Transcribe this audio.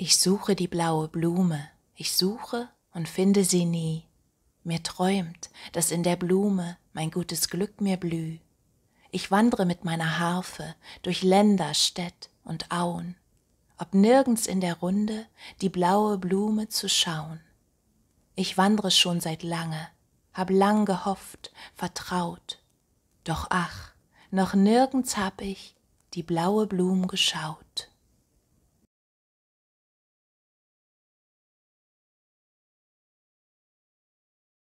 Ich suche die blaue Blume, ich suche und finde sie nie. Mir träumt, dass in der Blume mein gutes Glück mir blüh. Ich wandre mit meiner Harfe durch Länder, Städt und Auen, ob nirgends in der Runde die blaue Blume zu schauen. Ich wandre schon seit lange, hab lang gehofft, vertraut, doch ach, noch nirgends hab ich die blaue Blum geschaut.